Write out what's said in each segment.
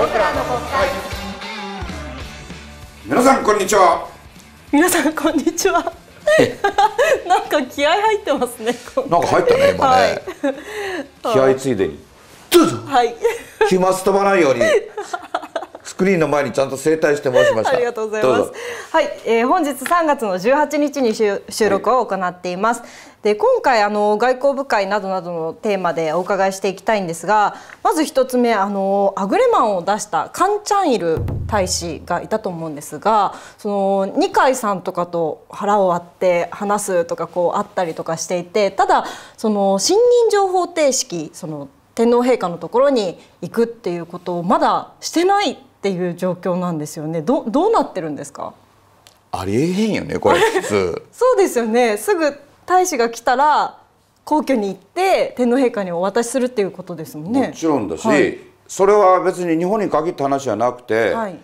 僕らの国会皆さんこんにちは皆さんこんにちはなんか気合入ってますねなんか入ったね今ね、はい、気合ついでにどうぞはい飛沫飛ばないようにスクリーンの前にちゃんと整体して申しましたありがとうございますはい、えー、本日3月の18日に収録を行っています、はい、で今回あの外交部会などなどのテーマでお伺いしていきたいんですがまず一つ目あのアグレマンを出したカンチャンイル大使がいたと思うんですがその二階さんとかと腹を割って話すとかこうあったりとかしていてただその信任状報程式その天皇陛下のところに行くっていうことをまだしてないっていう状況なんですよねどどうなってるんですかありえへんよねこれ普通 そうですよねすぐ大使が来たら皇居に行って天皇陛下にお渡しするっていうことですもんねもちろんだし、はい、それは別に日本に限った話じゃなくて、はい、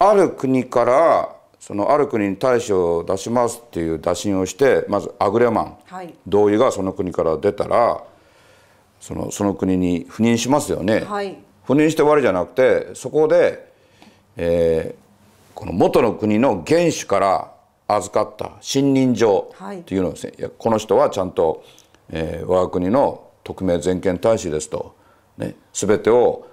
ある国からそのある国に大使を出しますっていう打診をしてまずアグレマン、はい、同意がその国から出たらそのその国に赴任しますよね、はい、赴任して終わりじゃなくてそこで、えー、この元の国の元首から預かった信任状というのをですね、はい、この人はちゃんと、えー、我が国の特命全権大使ですと、ね、全てを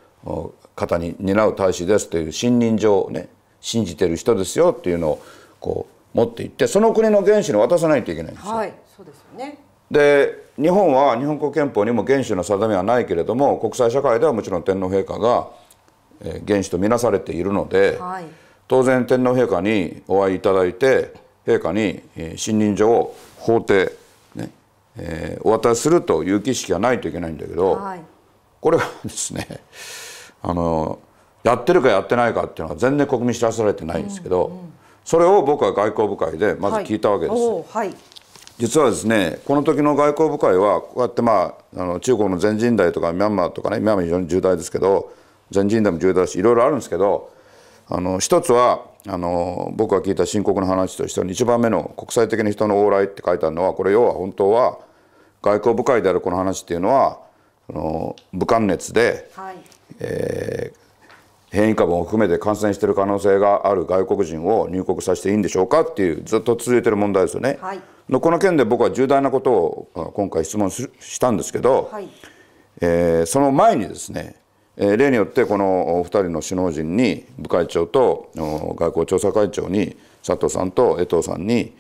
肩に担う大使ですという信任状をね信じてる人ですよっていうのをこう持っていってその国の元首に渡さないといけないんですよ。はい、そうですよねで日本は日本国憲法にも元首の定めはないけれども国際社会ではもちろん天皇陛下が元首と見なされているので、はい、当然天皇陛下にお会いいただいて陛下に信任状を法廷、ねえー、お渡しするという儀式がないといけないんだけど、はい、これはですねあのやってるかやってないかっていうのは全然国民知らされてないんですけど、うんうん、それを僕は外交部会でまず聞いたわけです。はい実はですねこの時の外交部会はこうやってまああの中国の全人代とかミャンマーとかねミャンマー非常に重大ですけど全人代も重大だしいろいろあるんですけどあの一つはあの僕が聞いた深刻な話として一番目の国際的な人の往来って書いてあるのはこれ要は本当は外交部会であるこの話っていうのはあの武漢熱で、はいえー、変異株を含めて感染している可能性がある外国人を入国させていいんでしょうかっていうずっと続いてる問題ですよね。はい、この件で僕は重大なことを今回質問したんですけど、はい、えー、その前にですね例によってこのお二人の首脳陣に部会長と外交調査会長に佐藤さんと江藤さんに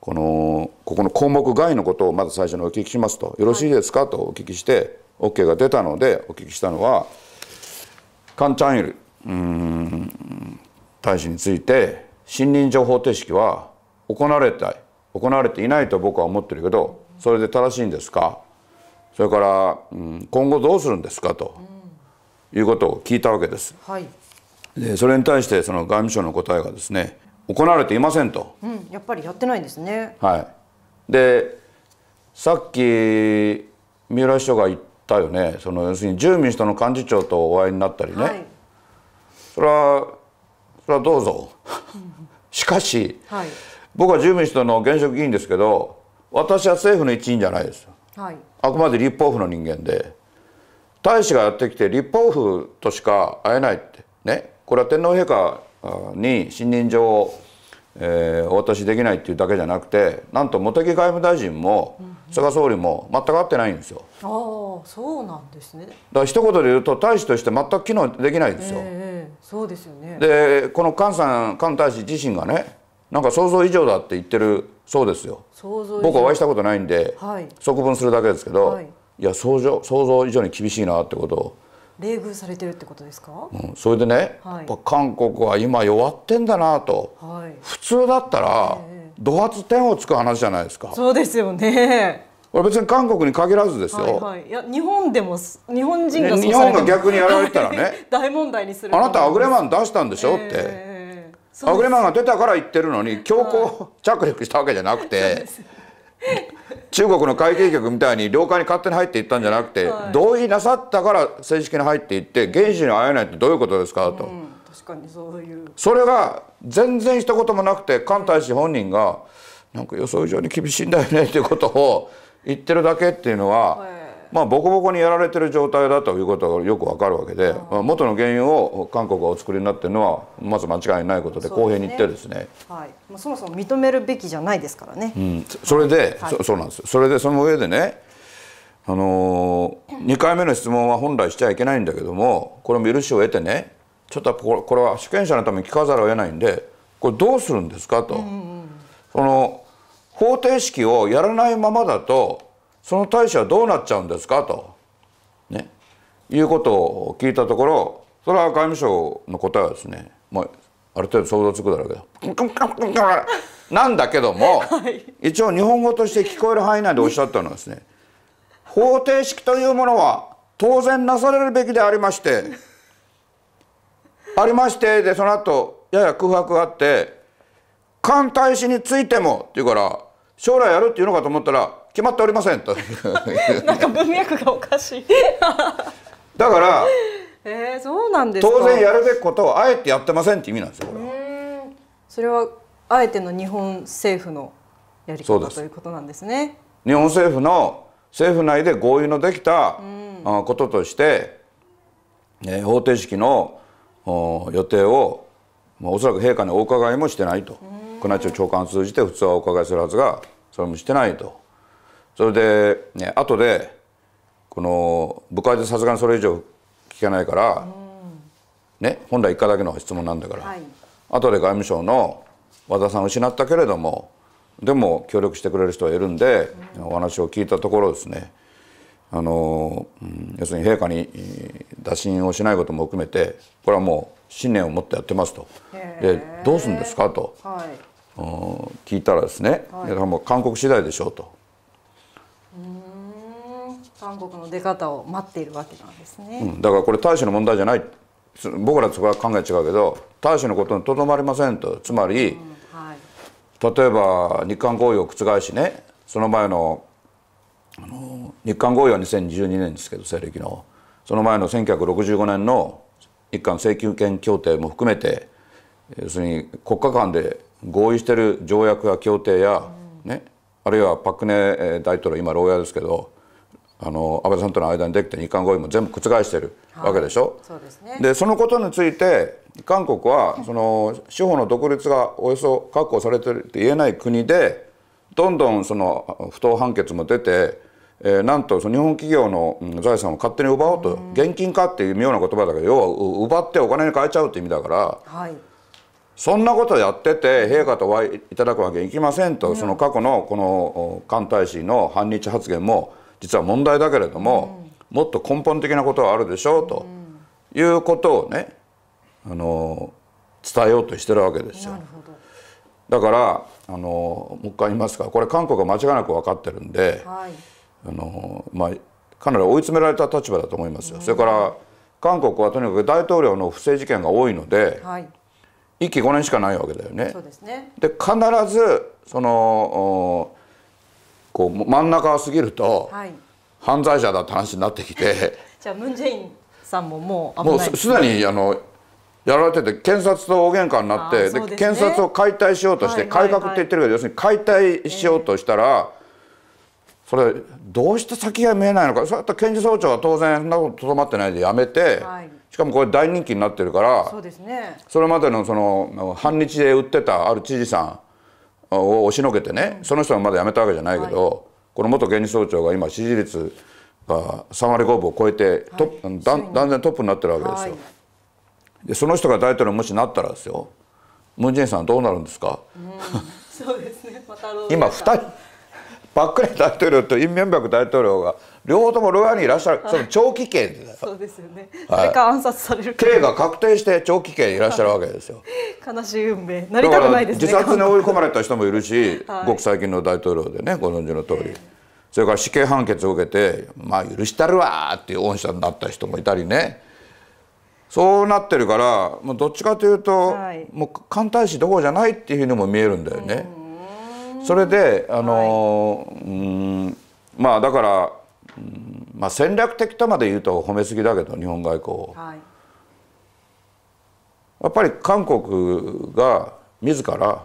このここの項目外のことをまず最初にお聞きしますとよろしいですかとお聞きして OK が出たのでお聞きしたのはカン・チャンイルうん大使について信任情報程式は行われた行われていないと僕は思ってるけどそれで正しいんですかそれから、うん、今後どうするんですかと、いうことを聞いたわけです。はい、でそれに対してその外務省の答えがですね行われていませんと、うん、やっぱりやってないんですね。はい、でさっき三浦秘書が言ったよねその要するに住民主党の幹事長とお会いになったりね、はい、それはそれはどうぞ しかし、はい、僕は自由民主党の現職議員ですけど私は政府の一員じゃないです、はい、あくまで立法府の人間で大使がやってきて立法府としか会えないってねこれは天皇陛下に信任状を、えー、お渡しできないっていうだけじゃなくてなんと茂木外務大臣も菅総理も全く会ってないんですよ。ああそうなんですねだから一言で言うと大使として全く機能できないんですよ。えーそうですよねでこの菅さん菅大使自身がねなんか想像以上だって言ってるそうですよ僕お会いしたことないんで、はい、即分するだけですけど、はい、いや想像想像以上に厳しいなってことを冷遇されてるってことですか、うん、それでね、はい、韓国は今弱ってんだなと、はい、普通だったら、えー、怒点をつく話じゃないですかそうですよねこれ別に韓国に限らずですよ。はいはい、いや日本でも日本人が、ね、日本が逆にやられたらね 大問題にするあなたアグレマン出したんでしょ、って、アグレマンが出たから言ってるのに強行着陸したわけじゃなくて。中国の会計局みたいに領海に勝手に入っていったんじゃなくて、はい、同意なさったから正式に入っていって現地に会えないってどういうことですかと、うん、確かにそういうそれが全然一言もなくて菅大使本人がなんか予想以上に厳しいんだよねということを言ってるだけっていうのは、まあ、ボコボコにやられてる状態だということがよくわかるわけで、元の原因を韓国がお作りになってるのはまず間違いないことで公平に言ってですね、ね、はい、そもそも認めるべきじゃないですからね、うん、それで、はい、そそうなんですそれでその上でねあのー、2回目の質問は本来しちゃいけないんだけどもこれも許しを得てねちょっとこれは主権者のために聞かざるを得ないんでこれどうするんですかと、うんうん、その方程式をやらないままだとその大使はどうなっちゃうんですかと、ね、いうことを聞いたところそれは外務省の答えはですね、まあ、ある程度想像つくだろうけど なんだけども、はい、一応日本語として聞こえる範囲内でおっしゃったのはですね方程式というものは当然なされるべきでありまして ありましてでその後やや空白があって「艦隊史についても」って言うから将来やるっていうのかと思ったら決まっておりませんと なんか文脈がおかしいだから、えー、そうなんです当然やるべきことをあえてやってませんって意味なんですよこれそれはあえての日本政府のやり方ということなんですね日本政府の政府内で合意のできたこととして、うんえ方程式の予定を、まあ、おそらく陛下にお伺いもしてないと。うん宮内庁長官を通じて普通はお伺いするはずがそれもしてないとそれで、ね、後でこの部会でさすがにそれ以上聞けないから、ね、本来1回だけの質問なんだから、はい、後で外務省の和田さんを失ったけれどもでも協力してくれる人はいるんで、お話を聞いたところですねあの、要するに陛下に打診をしないことも含めてこれはもう信念を持ってやってますと。でどうするんですかと、はい、聞いたらですね、はい、もう韓国次第でしょうと韓国の出方を待っているわけなんですね、うん、だからこれ大使の問題じゃない僕らとは考え違うけど大使のことにとどまりませんとつまり、うんはい、例えば日韓合意を覆しねその前のあの日韓合意は2012年ですけど西暦のその前の1965年の日韓請求権協定も含めて要するに国家間で合意している条約や協定や、ね、あるいはパク・クネ大統領今牢屋ですけどあの安倍さんとの間にできた日韓合意も全部覆しているわけでしょ。はい、そで、ね、そのことについて韓国はその司法の独立がおよそ確保されてるって言えない国でどんどんその不当判決も出て、えー、なんとその日本企業の財産を勝手に奪おうと、現金化っていう妙な言葉だけど要は奪ってお金に変えちゃうって意味だから、はい、そんなことやってて陛下とお会いいただくわけにいきませんと、その過去のこの艦隊士の反日発言も実は問題だけれども、もっと根本的なことはあるでしょうということをねあの伝えようとしてるわけですよ。だからあのもう一回言いますかこれ韓国は間違いなく分かってるんで、はい、あのまあ、かなり追い詰められた立場だと思いますよ。それから韓国はとにかく大統領の不正事件が多いので、はい、一期5年しかないわけだよね。そうですねで必ずそのこう真ん中を過ぎると、はい、犯罪者だって話になってきて じゃあムン・ジェインさんももう危ない、ね、もうすでにあのやられてて検察と大喧嘩になって、ね、で、検察を解体しようとして、改革って言ってるけど、要するに解体しようとしたら、それどうして先が見えないのかそうやった検事総長は当然そんなこととどまってないでやめて、はい、しかもこれ大人気になってるからそうです、ね、それまでのその反日で売ってたある知事さんを押しのけてね、その人はまだ辞めたわけじゃないけど、はい、この元検事総長が今支持率が3割5分を超えてはい、断然トップになってるわけですよ。はい、でその人が大統領もしなったらですよムン・ジェインさんどうなるんですか、うん、そうですね、ま、今2人パク・クレ大統領とイ・ミョンバク大統領が両方ともロイにいらっしゃる、はい、その長期刑ですそうですよね、はい、それか暗殺される刑が確定して長期刑にいらっしゃるわけですよ悲しい運命なりたくないです、ね、自殺に追い込まれた人もいるし、はい、ごく最近の大統領でねご存知の通り、それから死刑判決を受けてまあ許したるわっていう恩赦になった人もいたりねそうなってるからもうどっちかというと、もう艦隊士どころじゃないっていうふうにも見えるんだよね。うんそれであの、はい、うんまあだから、まあ、戦略的とまで言うと褒めすぎだけど日本外交、はい、やっぱり韓国が自ら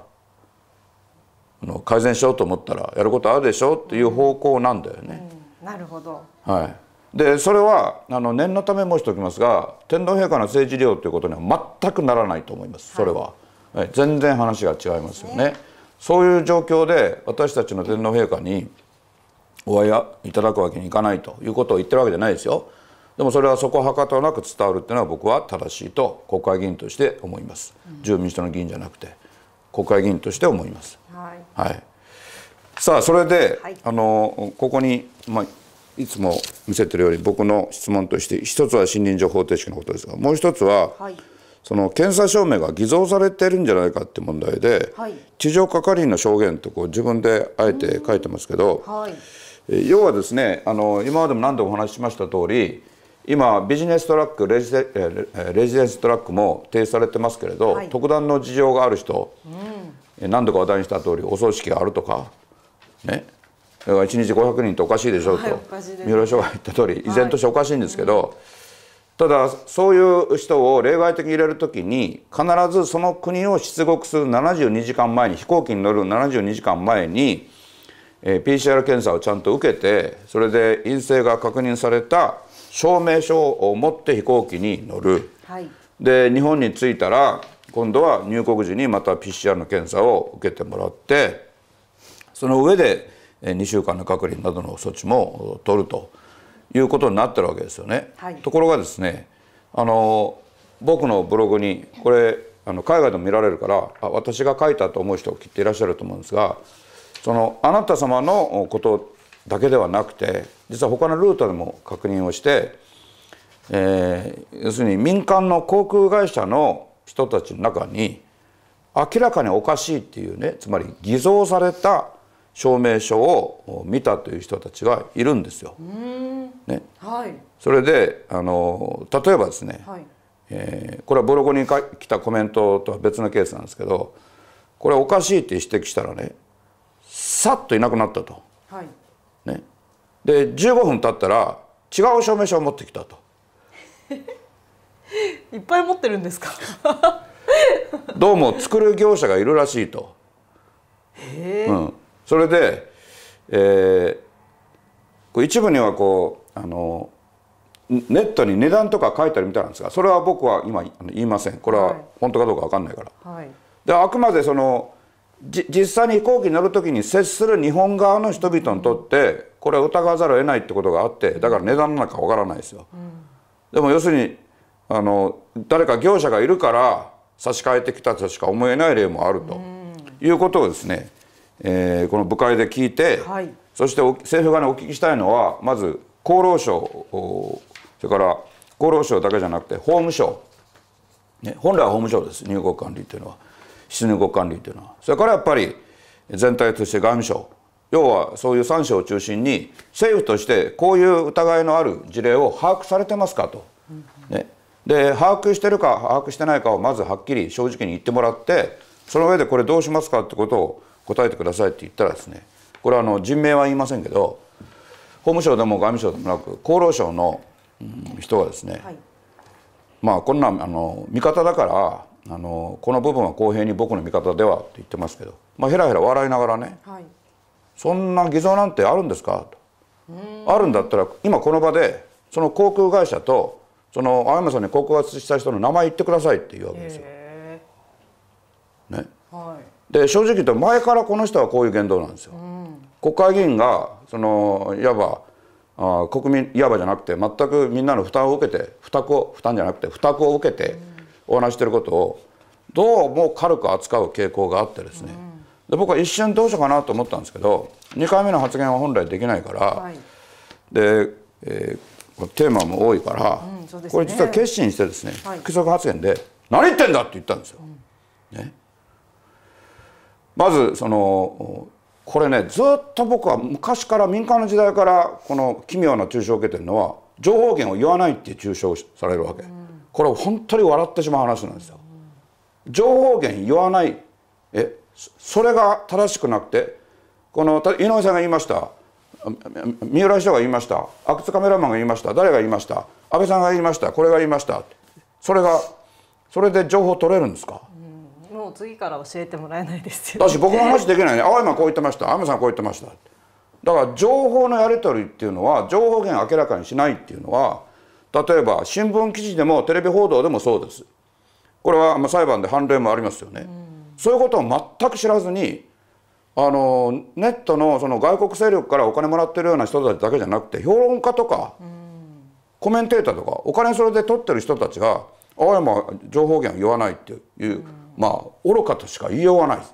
の改善しようと思ったらやることあるでしょっていう方向なんだよね。うん、なるほど、はい、でそれはあの念のため申しておきますが天皇陛下の政治利用ということには全くならないと思いますそれは、はい、全然話が違いますよね。そういう状況で私たちの天皇陛下にお会いいただくわけにいかないということを言ってるわけじゃないですよ。でもそれはそこはかとなく伝わるっていうのは僕は正しいと国会議員として思います。自由民主党の議員じゃなくて国会議員として思います。はい、はい、さあそれで、はい、あのここに、まあ、いつも見せてるように僕の質問として一つは森林情報程式のことですがもう一つは、はいその検査証明が偽造されてるんじゃないかって問題で、はい、地上係員の証言とこう自分であえて書いてますけど、はい、要はですねあの今までも何度もお話ししました通り今ビジネストラックレジデレジデンストラックも提出されてますけれど、はい、特段の事情がある人、うん、何度か話題にした通りお葬式があるとかねだから1日500人っておかしいでしょうと、はい、三浦署が言った通り依然としておかしいんですけど。ただそういう人を例外的に入れる時に必ずその国を出国する72時間前に飛行機に乗る72時間前に、えー、PCR 検査をちゃんと受けてそれで陰性が確認された証明書を持って飛行機に乗る、はい、で日本に着いたら今度は入国時にまた PCR の検査を受けてもらってその上で2週間の隔離などの措置も取ると。いうことになってるわけですよね。はい、ところがですねあの僕のブログにこれあの海外でも見られるからあ私が書いたと思う人きっといらっしゃると思うんですがそのあなた様のことだけではなくて実は他のルートでも確認をして、えー、要するに民間の航空会社の人たちの中に明らかにおかしいっていうねつまり偽造された証明書を見たという人たちがいるんですよ。ねはい、それであの例えばですね、はい、えー、これはブログに来たコメントとは別のケースなんですけどこれおかしいって指摘したらねさっといなくなったと。はいね、で15分経ったら違う証明書を持ってきたと。いっぱい持ってるんですかどうも作る業者がいるらしいと。へえ、うんそれで、えー、一部にはこうあのネットに値段とか書いてあるみたいなんですがそれは僕は今言いませんこれは本当かどうか分かんないから。はい、であくまでその実際に飛行機に乗る時に接する日本側の人々にとってこれは疑わざるを得ないってことがあってだから値段なんか分からないですよ。うん、でも要するにあの誰か業者がいるから差し替えてきたとしか思えない例もあるということをですねえー、この部会で聞いて、はい、そして政府側にお聞きしたいのはまず厚労省それから厚労省だけじゃなくて法務省、ね、本来は法務省です入国管理というのは出入国管理というのはそれからやっぱり全体として外務省要はそういう3省を中心に政府としてこういう疑いのある事例を把握されてますかと、ね、で把握してるか把握してないかをまずはっきり正直に言ってもらってその上でこれどうしますかってことを答えてくださいって言ったらですねこれはあの人名は言いませんけど法務省でも外務省でもなく厚労省の人がですね、はい、まあこんなあの味方だからあのこの部分は公平に僕の味方ではって言ってますけど、まあ、ヘラヘラ笑いながらね、はい、そんな偽造なんてあるんですかとあるんだったら今この場でその航空会社とその青山さんに告発した人の名前言ってくださいって言うわけですよ。ねで正直言前からこの人はこういう言動なんですよ。国会議員がそのいわばあ国民いわばじゃなくて全くみんなの負担を受けて負託を負担じゃなくて負託を受けてお話してることをどうも軽く扱う傾向があってですね、で僕は一瞬どうしようかなと思ったんですけど2回目の発言は本来できないから、はい、で、えー、テーマも多いから、うんね、これ実は決心してですね、はい、不規則発言で「何言ってんだ!」って言ったんですよ。ねまずそのこれねずっと僕は昔から民間の時代からこの奇妙な中傷を受けてるのは情報源を言わないっていう中傷されるわけ、うん、これ本当に笑ってしまう話なんですよ。情報源言わないえそれが正しくなくてこの井上さんが言いました三浦秘書が言いました阿久津カメラマンが言いました誰が言いました安倍さんが言いましたこれが言いましたそれがそれで情報取れるんですかもう次から教えてもらえないですよ、ね、し僕も話できないね青山こう言ってました青山さんこう言ってましただから情報のやり取りっていうのは情報源明らかにしないっていうのは例えば新聞記事でもテレビ報道でもそうですこれは裁判で判例もありますよね、うん、そういうことを全く知らずにあのネットのその外国勢力からお金もらってるような人たちだけじゃなくて評論家とか、うん、コメンテーターとかお金それで取ってる人たちが青山情報源を言わないっていう、うんまあ愚かとしか言いようがない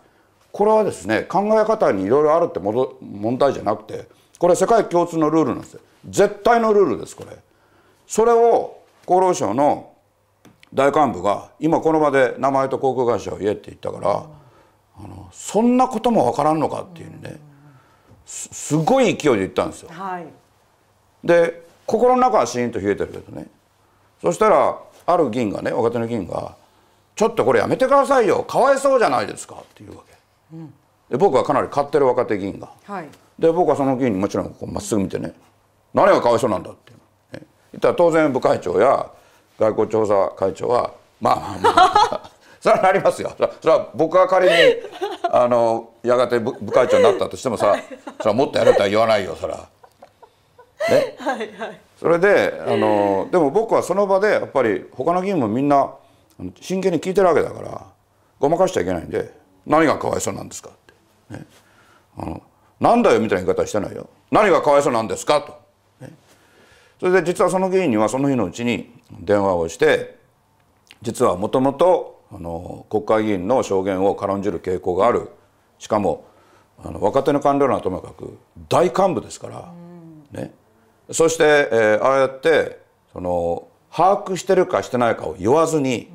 これはですね考え方にいろいろあるってもど問題じゃなくてこれ世界共通のルールなんです絶対のルールですこれそれを厚労省の大幹部が今この場で名前と航空会社を言えって言ったから、あのそんなこともわからんのかっていうね、すすごい勢いで言ったんですよ。はい、で心の中はシーンと冷えてるけどねそしたらある議員がね若手の議員がちょっとこれやめてくださいよかわいそうじゃないですか」っていうわけ、うん、で僕はかなり買ってる若手議員が、はい、で僕はその議員にもちろんまっすぐ見てね「何がかわいそうなんだ」って、言ったら当然部会長や外交調査会長は「まあまあまあ」それはなりますよそれは僕が仮にあのやがて部会長になったとしてもさそれはもっとやれとは言わないよそら。ね、はいはい、それであのでも僕はその場でやっぱり他の議員もみんな真剣に聞いてるわけだからごまかしちゃいけないんで「何がかわいそうなんですか?」って、ねあの「なんだよ」みたいな言い方してないよ「何がかわいそうなんですか?」と。それで実はその議員にはその日のうちに電話をして実はもともと国会議員の証言を軽んじる傾向があるしかもあの若手の官僚はともかく大幹部ですから、ね、そして、えー、ああやってその把握してるかしてないかを言わずに、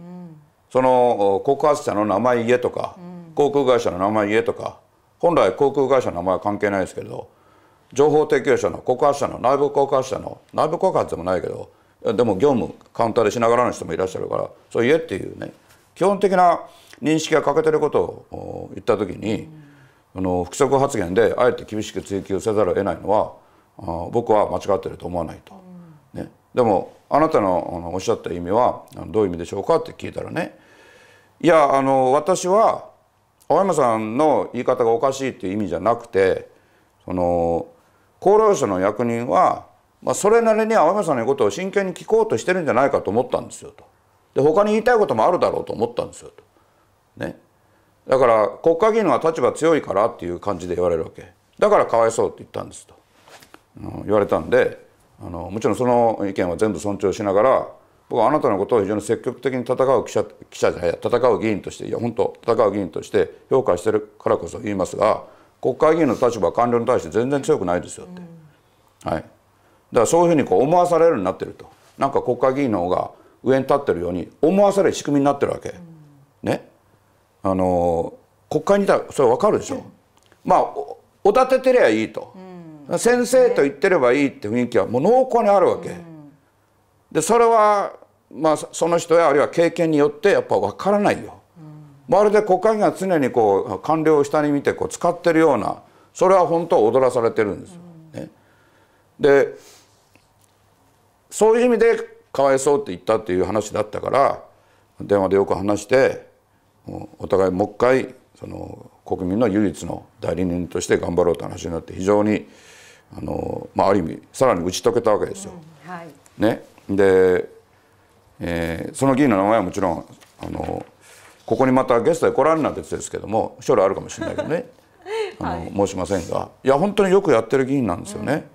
その告発者の名前言えとか、航空会社の名前言えとか本来航空会社の名前は関係ないですけど情報提供者の告発者の内部告発者の内部告発でもないけどでも業務カウンターでしながらの人もいらっしゃるからそう言えっていうね基本的な認識が欠けてることを言った時に、うん、あの不則発言であえて厳しく追及せざるを得ないのはあ僕は間違ってると思わないと。うん、ね、でもあなたのおっしゃった意味はどういう意味でしょうかって聞いたらねいやあの私は青山さんの言い方がおかしいっていう意味じゃなくてその厚労省の役人は、まあ、それなりに青山さんの言うことを真剣に聞こうとしてるんじゃないかと思ったんですよと。で他に言いたいこともあるだろうと思ったんですよと。ね。だから国会議員は立場強いからっていう感じで言われるわけだからかわいそうって言ったんですと、うん、言われたんであのもちろんその意見は全部尊重しながら僕はあなたのことを非常に積極的に戦う記者記者じゃない戦う議員としていや本当戦う議員として評価してるからこそ言いますが国会議員の立場は官僚に対して全然強くないですよって、はい、だからそういうふうにこう思わされるようになってるとなんか国会議員の方が上に立ってるように思わされる仕組みになってるわけ、ねあの国会にいたらそれ分かるでしょ、うまあおおててりゃいいと、先生と言ってればいいって雰囲気はもう濃厚にあるわけ。でそれは、まあ、その人やあるいは経験によってやっぱ分からないよ。まるで国会議が常にこう官僚を下に見てこう使ってるようなそれは本当は踊らされてるんですよ。ね、でそういう意味でかわいそうって言ったっていう話だったから電話でよく話してお互いもう一回その国民の唯一の代理人として頑張ろうって話になって非常にあの、まあ、ある意味さらに打ち解けたわけですよ。うんはい、ねで、えー、その議員の名前はもちろんあのここにまたゲストで来られるなは別ですけども将来あるかもしれないけどね はい、あの、申しませんがいや本当によくやってる議員なんですよね。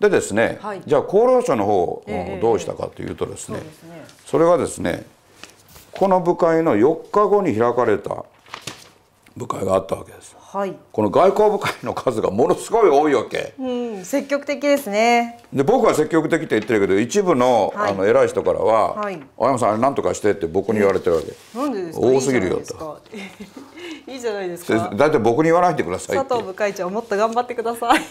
うん、でですね、はい、じゃあ厚労省の方をどうしたかというとですねえーそね、それがですねこの部会の4日後に開かれた部会があったわけです。はい、この外交部会の数がものすごい多いわけ、うん、積極的ですねで僕は積極的って言ってるけど一部の,、あの偉い人からは「はい、青山さんあれ何とかして」って僕に言われてるわけ、なんでですか多すぎるよといいじゃないですかだいたい僕に言わないでください佐藤部会長もっと頑張ってください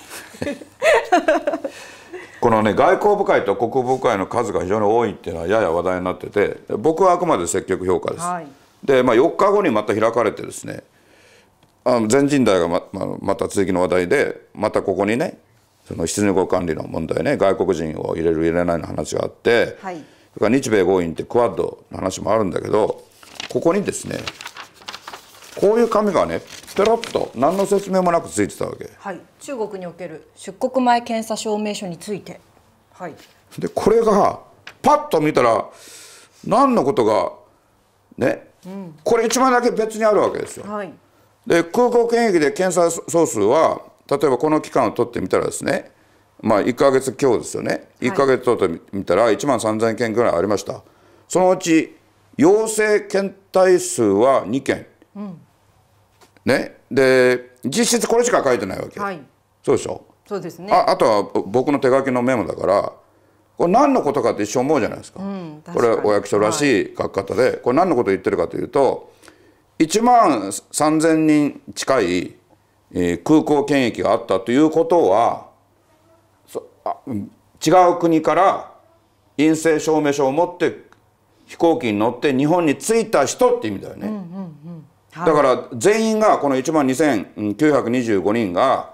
このね外交部会と国部会の数が非常に多いっていうのはやや話題になってて僕はあくまで積極評価です、はい、で、まあ、4日後にまた開かれてですねあ全人代がままた続きの話題でまたここにねその出入国管理の問題ね外国人を入れる入れないの話があって、はい、日米豪印ってクアッドの話もあるんだけどここにですねこういう紙がねペロッと何の説明もなくついてたわけ、はい、中国における出国前検査証明書について、はい、でこれがパッと見たら何のことがね、うん、これ一枚だけ別にあるわけですよ。はいで空港検疫で検査総数は例えばこの期間を取ってみたらですねまあ1か月強ですよね1か月取ってみたら1万3,000件ぐらいありましたそのうち陽性検体数は2件、うん、ねで実質これしか書いてないわけ、はい、そうでしょそうですねああとは僕の手書きのメモだからこれ何のことかって一生思うじゃないですかうん、これお役所らしい書き方で、はい、これ何のこと言ってるかというと1万3,000人近い、空港検疫があったということは違う国から陰性証明書を持って飛行機に乗って日本に着いた人って意味だよね。うんうんうんはい、だから全員がこの1万2925人が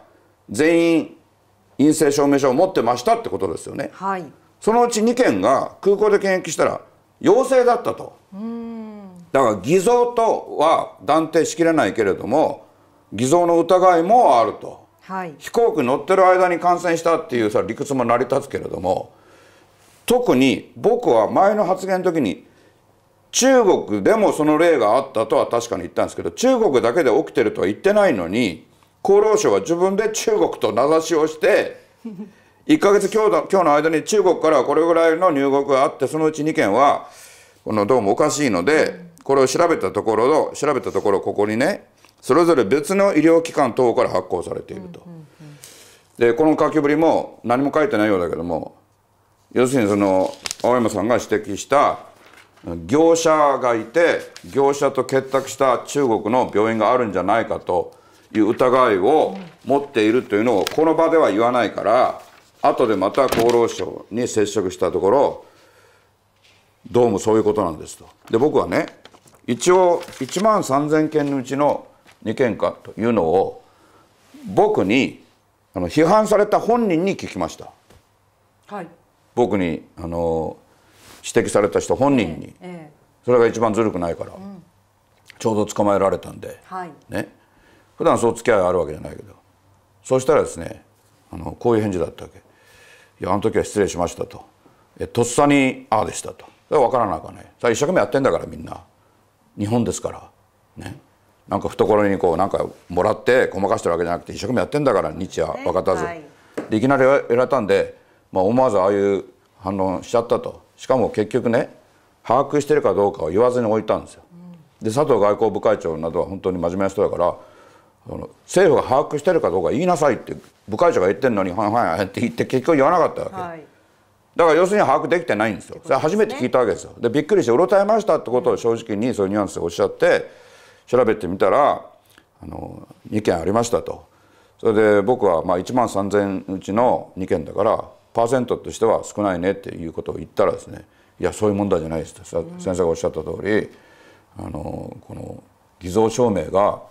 全員陰性証明書を持ってましたってことですよね。はい、そのうち2件が空港で検疫したら陽性だったと。うんだから偽造とは断定しきれないけれども偽造の疑いもあると、はい、飛行機乗ってる間に感染したっていうさ理屈も成り立つけれども特に僕は前の発言の時に中国でもその例があったとは確かに言ったんですけど中国だけで起きてるとは言ってないのに厚労省は自分で中国と名指しをして1か 月今日だ今日の間に中国からこれぐらいの入国があってそのうち2件はこのどうもおかしいので。うんこれを調べたところの調べたところここにねそれぞれ別の医療機関等から発行されていると。でこの書きぶりも何も書いてないようだけども要するにその青山さんが指摘した業者がいて業者と結託した中国の病院があるんじゃないかという疑いを持っているというのをこの場では言わないから後でまた厚労省に接触したところどうもそういうことなんですと。で僕はね一応1万3,000件のうちの2件かというのを僕にあの批判された本人に聞きました、はい、僕にあの指摘された人本人に、ええ、それが一番ずるくないから、うん、ちょうど捕まえられたんで、はい、ね普段そう付き合いあるわけじゃないけどそうしたらですねあのこういう返事だったわけ「いやあの時は失礼しました」と「えとっさにああでした」と「分からないかんね」一生懸命やってんだからみんな。日本ですからねなんか懐にこうなんかもらってごまかしてるわけじゃなくて一生懸命やってんだから日夜分かたず、はい、でいきなりやらたんで、まあ、思わずああいう反論しちゃったとしかも結局ね把握してるかどうかを言わずに置いたんですよ。うん、で佐藤外交部会長などは本当に真面目な人だからあの政府が把握してるかどうか言いなさいって部会長が言ってんのに「はいはい」って言って結局言わなかったわけ。はいだから要するに把握できてないんですよ。それ初めて聞いたわけですよ。でびっくりしてうろたえましたってことを正直にそういうニュアンスでおっしゃって調べてみたらあの2件ありましたと。それで僕はまあ1万3,000うちの2件だからパーセントとしては少ないねっていうことを言ったらですねいやそういう問題じゃないですと先生がおっしゃった通りあのこの偽造証明が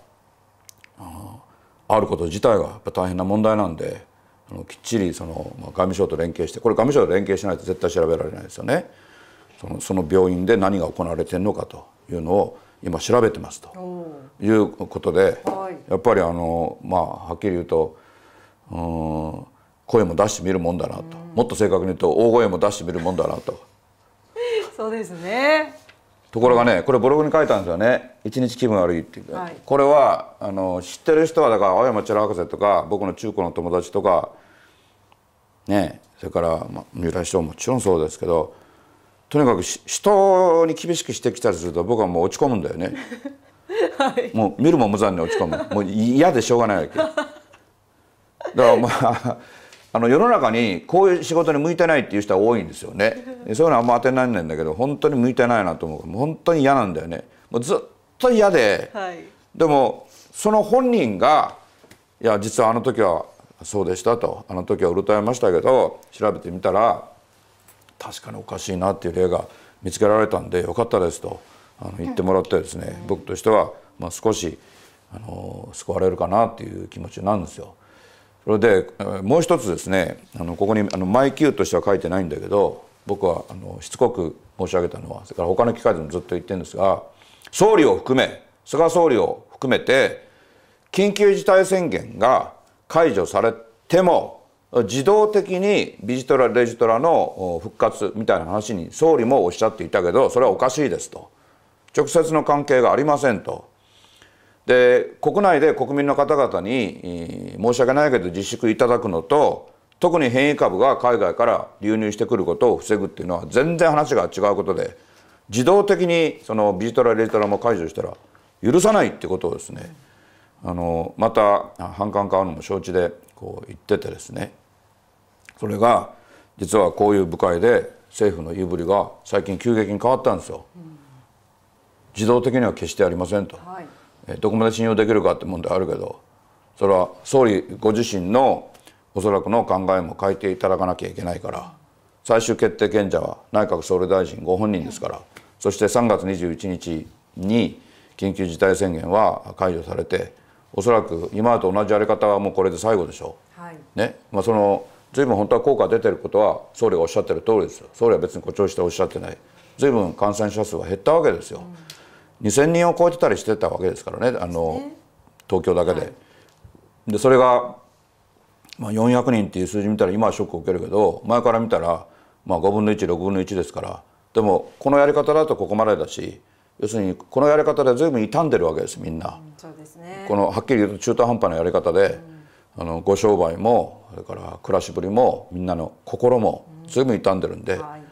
あること自体がやっぱ大変な問題なんで。あのきっちりその、まあ、外務省と連携してこれ外務省と連携しないと絶対調べられないですよねそのその病院で何が行われてるのかというのを今調べてますということで、やっぱりあの、まあ、はっきり言うとうん声も出してみるもんだなと、もっと正確に言うと大声も出してみるもんだなと。そうですねところがねこれブログに書いたんですよね「一日気分悪い」って言っはい、これはあの知ってる人はだから青山チャラ博士とか僕の中高の友達とかねそれから、まあ、三浦市長もちろんそうですけどとにかくし人に厳しくしてきたりすると僕はもう落ち込むんだよね。はい、もう見るも無残に落ち込むもう嫌でしょうがないわけ。だからまああの世の中にこういう仕事に向いてないっていう人は多いんですよね そういうのはあんま当てになないんだけど本当に向いてないなと思うう本当に嫌なんだよねもうずっと嫌で、はい、でもその本人が「いや実はあの時はそうでした」と「あの時はうるたえましたけど調べてみたら確かにおかしいな」っていう例が見つけられたんで「よかったです」とあの言ってもらってですね、うん、僕としては、まあ、少しあの救われるかなっていう気持ちなんですよ。それでもう一つですねあのここにあのマイキューとしては書いてないんだけど僕はあのしつこく申し上げたのはそれから他の機会でもずっと言ってるんですが総理を含め菅総理を含めて緊急事態宣言が解除されても自動的にビジトラレジトラの復活みたいな話に総理もおっしゃっていたけどそれはおかしいですと直接の関係がありませんとで国内で国民の方々に、申し訳ないけど自粛いただくのと特に変異株が海外から流入してくることを防ぐっていうのは全然話が違うことで自動的にそのビジトラレジトラも解除したら許さないってことをですねあのまた反感買うのも承知でこう言っててですねそれが実はこういう部会で政府の言いぶりが最近急激に変わったんですよ。自動的には決してありませんと。はいどこまで信用できるかって問題あるけどそれは総理ご自身のおそらくの考えも変えていただかなきゃいけないから最終決定権者は内閣総理大臣ご本人ですからそして3月21日に緊急事態宣言は解除されておそらく今と同じやり方はもうこれで最後でしょう。はい、ねまあ、その随分本当は効果出てることは総理がおっしゃってる通りです総理は別に誇張しておっしゃってない随分感染者数は減ったわけですよ、うん2,000人を超えてたりしてたわけですからねあの、ね、東京だけで。はい、でそれが、まあ、400人っていう数字見たら今はショックを受けるけど前から見たら、まあ、5分の16分の1ですからでもこのやり方だとここまでだし要するにこのやり方で随分傷んでるわけですみんな、うん、そうですね、このはっきり言うと中途半端なやり方で、うん、あのご商売もそれから暮らしぶりもみんなの心も随分傷んでるんで、うんはい、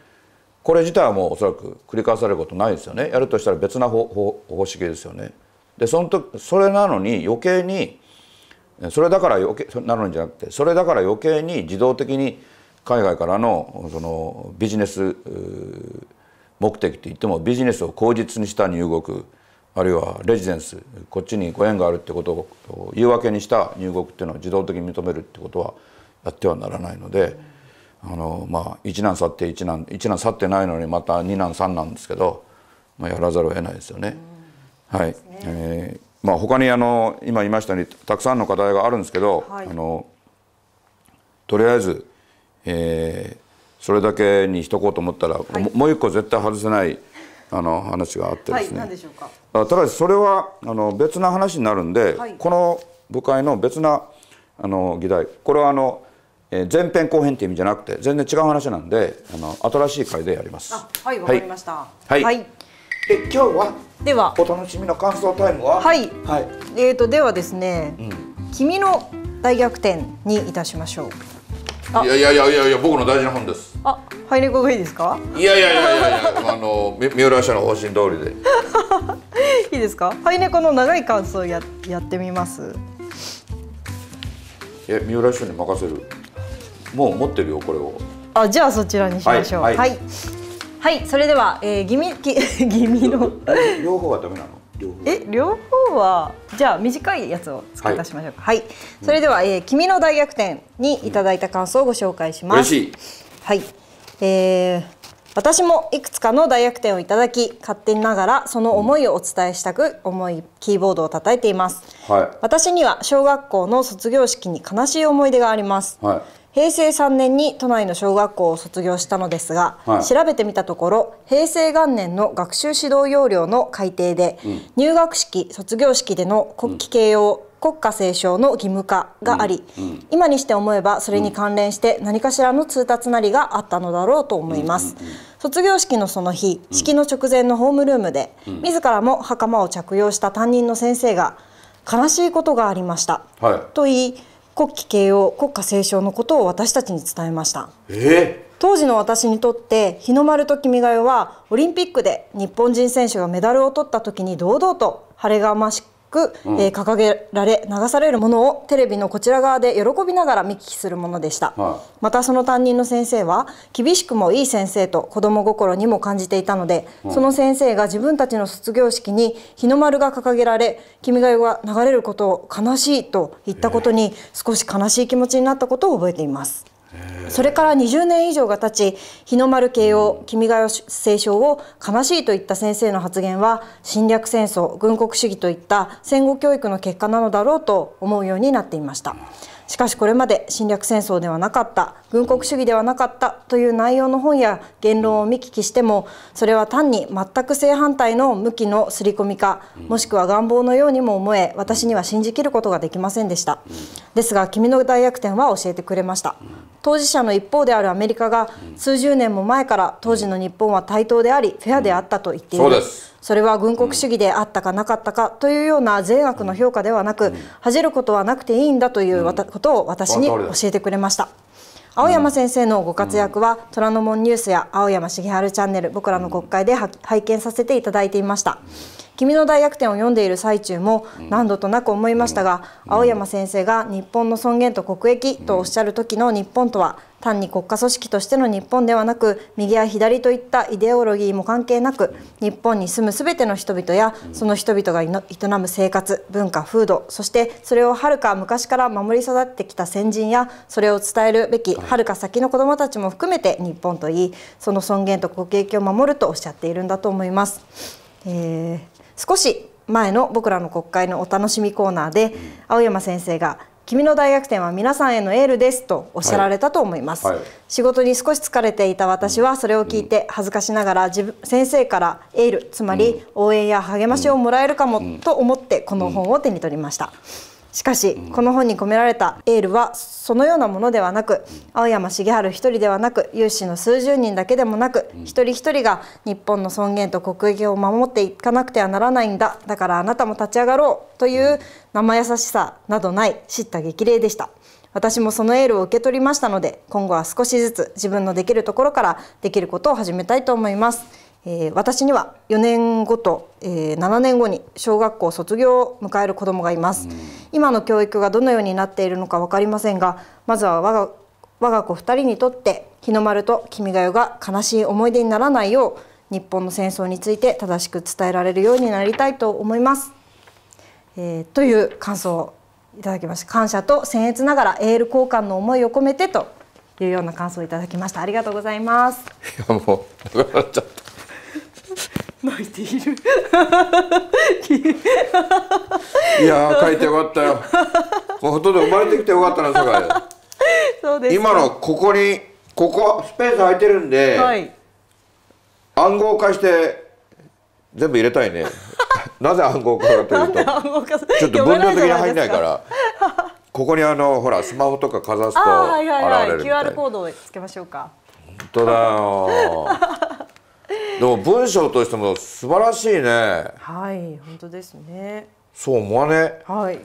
これ自体はもうおそらく繰り返されることないですよねやるとしたら別な方方式ですよね。でその時それなのに余計にそれだから余計なのにじゃなくてそれだから余計に自動的に海外からのそのビジネス目的といってもビジネスを口実にした入国あるいはレジデンスこっちにご縁があるってことを言い訳にした入国っていうのを自動的に認めるってことはやってはならないので。あのまあ一難去って一難一難去ってないのにまた二難三難ですけど、まあ、やらざるを得ないですよね。はい、ねえー、まあ、他にあの今言いましたようにたくさんの課題があるんですけど、はい、あのとりあえず、えー、それだけにしとこうと思ったら、はい、もう一個絶対外せないあの話があってですね、はい、ただそれはあの別な話になるんで、はい、この部会の別なあの議題これはあのえ前編後編っていう意味じゃなくて全然違う話なんであの新しい回でやりますはいわかりましたはい、はい、で今日はではお楽しみの感想タイムははい、はい、えーとではですね、うん、君の大逆転にいたしましょういやいやいやいやいや僕の大事な本ですあハイネコがいいですかいやいやいやいやいやあの三浦社の方針通りで いいですかハイネコの長い感想ややってみますえ三浦社に任せるもう持ってるよこれをあじゃあそちらにしましょうはい、はいはい、それでは、えー、ギミギ ギミの両方はダメなのえ両方はじゃあ短いやつを付け足しましょうかはい、はい、それでは、えー「君の大逆転」にいただいた感想をご紹介します、うん、はい、えー、私もいくつかの大逆転をいただき勝手ながらその思いをお伝えしたく思いキーボードを叩いています、はい、私には小学校の卒業式に悲しい思い出があります、はい平成3年に都内の小学校を卒業したのですが、はい、調べてみたところ平成元年の学習指導要領の改定で、うん、入学式卒業式での国旗掲揚、うん国家斉唱の義務化があり、うんうん、今にして思えばそれに関連して何かしらの通達なりがあったのだろうと思います、うんうんうん、卒業式のその日式の直前のホームルームで、うん、自らも袴を着用した担任の先生が悲しいことがありました、はい、と言い国旗掲揚国歌斉唱のことを私たちに伝えました、えー、当時の私にとって日の丸と君が代はオリンピックで日本人選手がメダルを取った時に堂々と晴れがましくく、うん、えー、掲げられ流されるものをテレビのこちら側で喜びながら見聞きするものでした、はい、またその担任の先生は厳しくもいい先生と子ども心にも感じていたので、うん、その先生が自分たちの卒業式に日の丸が掲げられ「君が代」が流れることを悲しいと言ったことに少し悲しい気持ちになったことを覚えています。それから20年以上が経ち日の丸慶応君が代聖書を悲しいといった先生の発言は侵略戦争軍国主義といった戦後教育の結果なのだろうと思うようになっていましたしかしこれまで侵略戦争ではなかった軍国主義ではなかったという内容の本や言論を見聞きしてもそれは単に全く正反対の向きの刷り込みかもしくは願望のようにも思え私には信じきることができませんでしたですが君の大逆転は教えてくれました当事者の一方であるアメリカが数十年も前から当時の日本は対等でありフェアであったと言っている、うん、それは軍国主義であったかなかったかというような善悪の評価ではなく、恥じることはなくていいんだということを私に教えてくれました。青山先生のご活躍は、虎ノ門ニュースや青山茂春チャンネル僕らの国会で拝見させていただいていました。君の大逆転を読んでいる最中も何度となく思いましたが、青山先生が日本の尊厳と国益とおっしゃる時の日本とは単に国家組織としての日本ではなく右や左といったイデオロギーも関係なく日本に住む全ての人々やその人々が営む生活文化風土そしてそれをはるか昔から守り育ってきた先人やそれを伝えるべきはるか先の子どもたちも含めて日本といいその尊厳と国益を守るとおっしゃっているんだと思います。えー少し前の僕らの国会のお楽しみコーナーで、青山先生が「君の大逆転は皆さんへのエールです」とおっしゃられたと思います、はいはい、仕事に少し疲れていた私はそれを聞いて恥ずかしながら自分先生からエールつまり応援や励ましをもらえるかもと思ってこの本を手に取りました。しかし、この本に込められたエールはそのようなものではなく青山茂春一人ではなく有志の数十人だけでもなく、一人一人が日本の尊厳と国益を守っていかなくてはならないんだだからあなたも立ち上がろうという生優しさなどない叱咤激励でした。私もそのエールを受け取りましたので今後は少しずつ自分のできるところからできることを始めたいと思いますえー、私には4年後と、えー、7年後に小学校卒業を迎える子どもがいます、うん、今の教育がどのようになっているのか分かりませんがまずは我が我が子2人にとって日の丸と君が代が悲しい思い出にならないよう日本の戦争について正しく伝えられるようになりたいと思います、えー、という感想をいただきました感謝と僭越ながらエール交換の思いを込めてというような感想をいただきましたありがとうございますいやもうっちゃった泣いているいや書いてよかったよほとんど生まれてきてよかったな世界そうです今のここにここスペース空いてるんで、はい、暗号化して全部入れたいね なぜ暗号化かというとちょっと分量的に入んないからここにあのほらスマホとかかざすと現れるみたいはいはいはい、QR コードをつけましょうか本当だよでも文章としても素晴らしいね。はい、本当ですね。そう思わね。はい。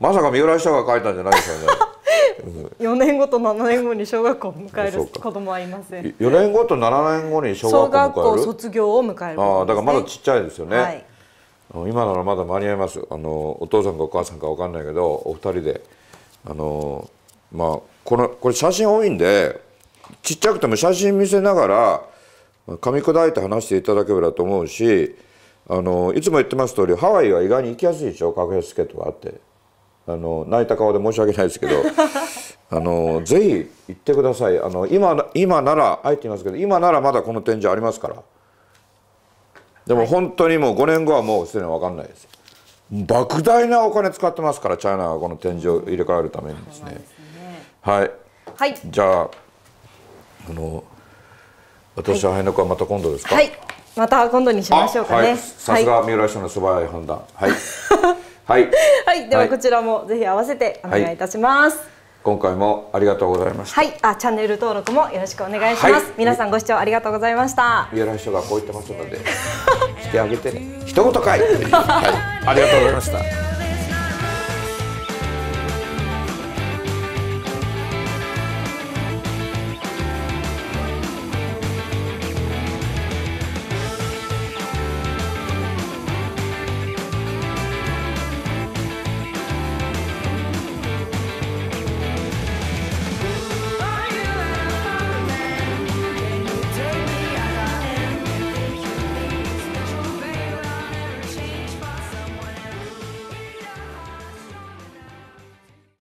まさか三浦社が書いたんじゃないですよね。4 年後と7年後に小学校を迎える子供はいません4年後と7年後に小学校卒業を迎える、ね、ああだからまだちっちゃいですよね、はい、今ならまだ間に合いますあのお父さんかお母さんか分かんないけどお二人であのまあこのこれ写真多いんでちっちゃくても写真見せながら噛み砕いて話していただければと思うしあのいつも言ってます通りハワイは意外に行きやすいでしょ格安チケットがあってあの泣いた顔で申し訳ないですけど あのぜひ行ってくださいあの今今ならあえて言いますけど今ならまだこの展示ありますからでも本当にもう5年後はもうすでに分かんないです莫大なお金使ってますからチャイナはこの展示を入れ替えるためにですね、ね、はい、はい、じゃああの私は辺野古はまた今度ですか、はい、また今度にしましょうかね、さすが三浦市の素早い判断はい はい、はい、ではこちらもぜひ合わせてお願いいたします、今回もありがとうございました。はい、あ、チャンネル登録もよろしくお願いします。皆さんご視聴ありがとうございました。三浦市長がこう言ってますので、してあげてね。一言かい。はい、ありがとうございました。